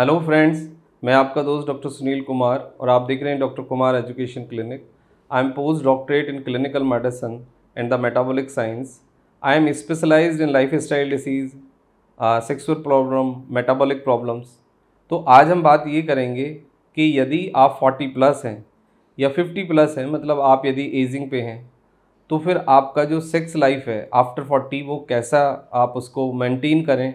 hello friends मैं आपका दोस्त डॉक्टर सुनील कुमार और आप देख रहे हैं doctor Kumar education clinic I am post doctorate in clinical medicine and the metabolic science I am specialized in lifestyle disease sexual problem metabolic problems तो आज हम बात ये करेंगे कि यदि आप 40 प्लस हैं या 50 प्लस हैं मतलब आप यदि एजिंग पे हैं तो फिर आपका जो सेक्स लाइफ है आफ्टर 40 वो कैसा आप उसको मेंटेन करें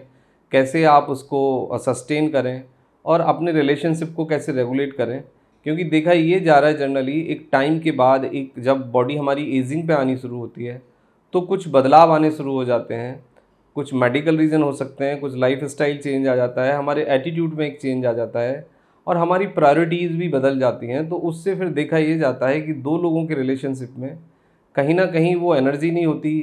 कैसे आप उसको सस्टेन uh, करें और अपने रिलेशनशिप को कैसे रेगुलेट करें क्योंकि देखा ये जा रहा है जनरली एक टाइम के बाद एक जब बॉडी हमारी एजिंग पे आनी शुरू होती है तो कुछ बदलाव आने शुरू हो जाते हैं कुछ मेडिकल रीज़न हो सकते हैं कुछ लाइफ स्टाइल चेंज आ जाता है हमारे एटीट्यूड में एक चेंज आ जाता है और हमारी प्रायोरिटीज़ भी बदल जाती हैं तो उससे फिर देखा ये जाता है कि दो लोगों के रिलेशनशिप में कहीं ना कहीं वो एनर्जी नहीं होती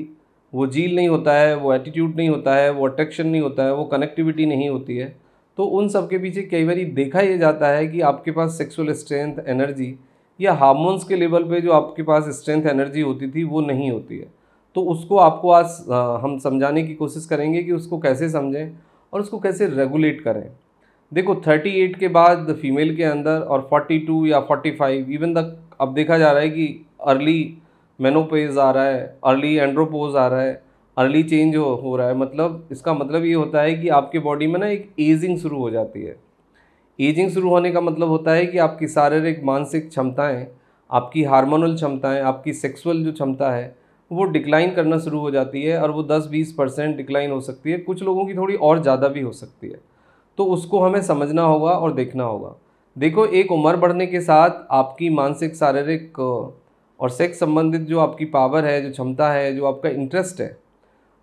वो झील नहीं होता है वो एटीट्यूड नहीं होता है वो अट्रैक्शन नहीं होता है वो कनेक्टिविटी नहीं होती है तो उन सब के पीछे कई बार देखा ये जाता है कि आपके पास सेक्सुअल स्ट्रेंथ एनर्जी या हार्मोन्स के लेवल पे जो आपके पास स्ट्रेंथ एनर्जी होती थी वो नहीं होती है तो उसको आपको आज हम समझाने की कोशिश करेंगे कि उसको कैसे समझें और उसको कैसे रेगुलेट करें देखो 38 के बाद फीमेल के अंदर और 42 या 45 इवन तक अब देखा जा रहा है कि अर्ली मेनोपेज आ रहा है अर्ली एंड्रोपोज आ रहा है अर्ली चेंज हो हो रहा है मतलब इसका मतलब ये होता है कि आपके बॉडी में ना एक एजिंग शुरू हो जाती है एजिंग शुरू होने का मतलब होता है कि आपकी शारीरिक मानसिक क्षमताएं आपकी हार्मोनल क्षमताएं आपकी सेक्सुअल जो क्षमता है वो डिक्लाइन करना शुरू हो जाती है और वो 10-20 परसेंट डिक्लाइन हो सकती है कुछ लोगों की थोड़ी और ज़्यादा भी हो सकती है तो उसको हमें समझना होगा और देखना होगा देखो एक उम्र बढ़ने के साथ आपकी मानसिक शारीरिक और सेक्स संबंधित जो आपकी पावर है जो क्षमता है जो आपका इंटरेस्ट है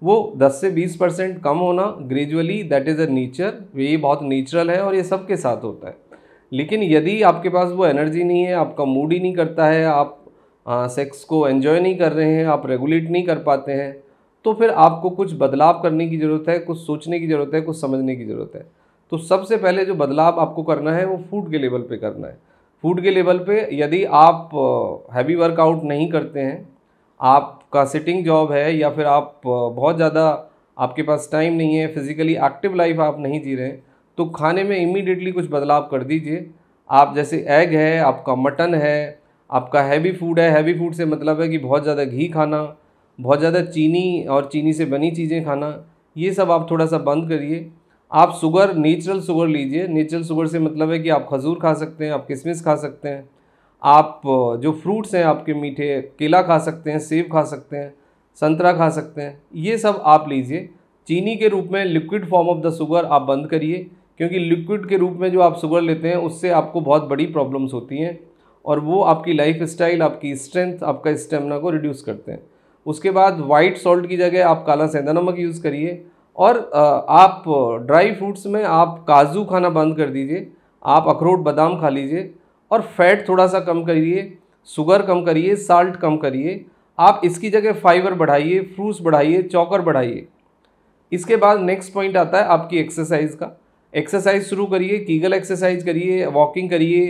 वो 10 से 20 परसेंट कम होना gradually that is a nature ये बहुत नेचुरल है और ये सबके साथ होता है लेकिन यदि आपके पास वो एनर्जी नहीं है आपका मूड ही नहीं करता है आप आ, सेक्स को एन्जॉय नहीं कर रहे हैं आप रेगुलेट नहीं कर पाते हैं तो फिर आपको कुछ बदलाव करने की ज़रूरत है कुछ सोचने की ज़रूरत है कुछ समझने की ज़रूरत है तो सबसे पहले जो बदलाव आपको करना है वो फूड के लेवल पे करना है फूड के लेवल पे यदि आप हैवी वर्कआउट नहीं करते हैं आपका सिटिंग जॉब है या फिर आप बहुत ज़्यादा आपके पास टाइम नहीं है फिज़िकली एक्टिव लाइफ आप नहीं जी रहे हैं तो खाने में इमीडिएटली कुछ बदलाव कर दीजिए आप जैसे एग है आपका मटन है आपका हैवी फूड है हैवी फूड से मतलब है कि बहुत ज़्यादा घी खाना बहुत ज़्यादा चीनी और चीनी से बनी चीज़ें खाना ये सब आप थोड़ा सा बंद करिए आप शुगर नेचुरल शुगर लीजिए नेचुरल शुगर से मतलब है कि आप खजूर खा सकते हैं आप किशमिश खा सकते हैं आप जो फ्रूट्स हैं आपके मीठे केला खा सकते हैं सेब खा सकते हैं संतरा खा सकते हैं ये सब आप लीजिए चीनी के रूप में liquid form of the sugar आप बंद करिए क्योंकि लिक्विड के रूप में जो आप शुगर लेते हैं उससे आपको बहुत बड़ी प्रॉब्लम्स होती हैं और वो आपकी लाइफ स्टाइल आपकी स्ट्रेंथ आपका स्टेमिना को रिड्यूस करते हैं उसके बाद वाइट सॉल्ट की जगह आप काला सेंधा नमक यूज़ करिए और आप ड्राई फ्रूट्स में आप काजू खाना बंद कर दीजिए आप अखरोट बादाम खा लीजिए और फैट थोड़ा सा कम करिए शुगर कम करिए साल्ट कम करिए आप इसकी जगह फाइबर बढ़ाइए फ्रूट्स बढ़ाइए चौकर बढ़ाइए इसके बाद नेक्स्ट पॉइंट आता है आपकी एक्सरसाइज का एक्सरसाइज शुरू करिए कीगल एक्सरसाइज करिए वॉकिंग करिए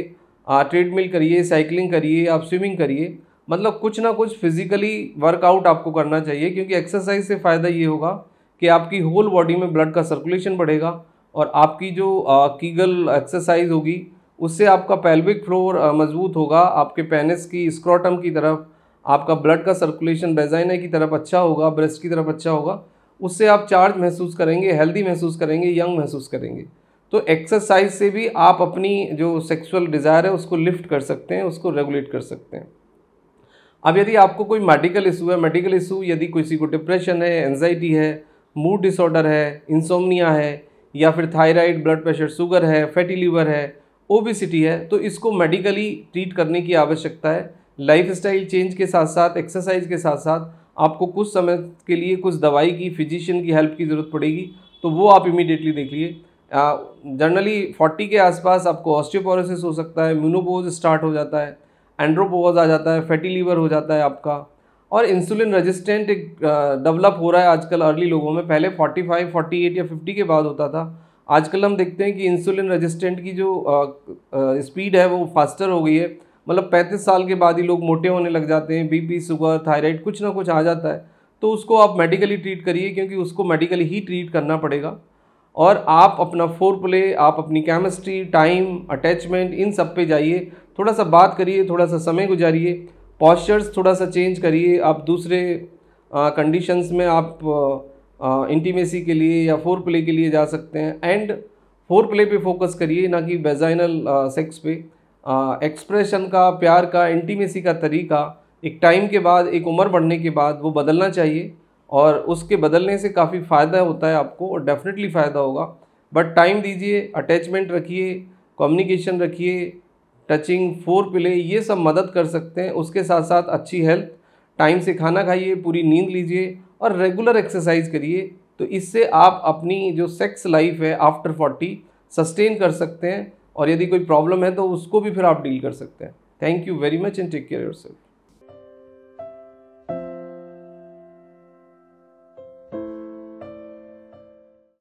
ट्रेडमिल करिए साइकिलिंग करिए आप स्विमिंग करिए मतलब कुछ ना कुछ फिजिकली वर्कआउट आपको करना चाहिए क्योंकि एक्सरसाइज से फ़ायदा ये होगा कि आपकी होल बॉडी में ब्लड का सर्कुलेशन बढ़ेगा और आपकी जो कीगल एक्सरसाइज होगी उससे आपका पेल्विक फ्लोर मजबूत होगा आपके पेनिस की स्क्रॉटम की तरफ आपका ब्लड का सर्कुलेशन बेजाइना की तरफ अच्छा होगा ब्रेस्ट की तरफ अच्छा होगा उससे आप चार्ज महसूस करेंगे हेल्दी महसूस करेंगे यंग महसूस करेंगे तो एक्सरसाइज से भी आप अपनी जो सेक्सुअल डिज़ायर है उसको लिफ्ट कर सकते हैं उसको रेगुलेट कर सकते हैं अब यदि आपको कोई मेडिकल इशू है मेडिकल इशू यदि किसी को डिप्रेशन है एनजाइटी है मूड डिसऑर्डर है इंसोमनिया है या फिर थायराइड ब्लड प्रेशर शुगर है फैटी लीवर है ओबिसिटी है तो इसको मेडिकली ट्रीट करने की आवश्यकता है लाइफ स्टाइल चेंज के साथ साथ एक्सरसाइज के साथ साथ आपको कुछ समय के लिए कुछ दवाई की फिजिशियन की हेल्प की ज़रूरत पड़ेगी तो वो आप इमीडिएटली देख लीजिए जनरली फोर्टी के आसपास आपको ऑस्टियोपोरोसिस हो सकता है म्यूनोपोज स्टार्ट हो जाता है एंड्रोपोज आ जाता है फैटी लीवर हो जाता है आपका और इंसुलिन रेजिस्टेंट एक डेवलप हो रहा है आजकल अर्ली लोगों में पहले फोर्टी एट या फिफ्टी के बाद होता था आजकल हम देखते हैं कि इंसुलिन रेजिस्टेंट की जो स्पीड है वो फास्टर हो गई है मतलब पैंतीस साल के बाद ही लोग मोटे होने लग जाते हैं बीपी शुगर थायराइड कुछ ना कुछ आ जाता है तो उसको आप मेडिकली ट्रीट करिए क्योंकि उसको मेडिकली ही ट्रीट करना पड़ेगा और आप अपना फोर प्ले आप अपनी केमिस्ट्री टाइम अटैचमेंट इन सब पे जाइए थोड़ा सा बात करिए थोड़ा सा समय गुजारिए पॉस्चर्स थोड़ा सा चेंज करिए आप दूसरे कंडीशंस में आप इंटीमेसी के लिए या फोर प्ले के लिए जा सकते हैं एंड फोर प्ले पे फोकस करिए ना कि बेजाइनल सेक्स पे एक्सप्रेशन का प्यार का इंटीमेसी का तरीका एक टाइम के बाद एक उम्र बढ़ने के बाद वो बदलना चाहिए और उसके बदलने से काफ़ी फ़ायदा होता है आपको और डेफिनेटली फ़ायदा होगा बट टाइम दीजिए अटैचमेंट रखिए कम्युनिकेशन रखिए टचिंग फोर प्ले ये सब मदद कर सकते हैं उसके साथ साथ अच्छी हेल्थ टाइम से खाना खाइए पूरी नींद लीजिए और रेगुलर एक्सरसाइज करिए तो इससे आप अपनी जो सेक्स लाइफ है आफ्टर फोर्टी सस्टेन कर सकते हैं और यदि कोई प्रॉब्लम है तो उसको भी फिर आप डील कर सकते हैं thank you very much and take care your self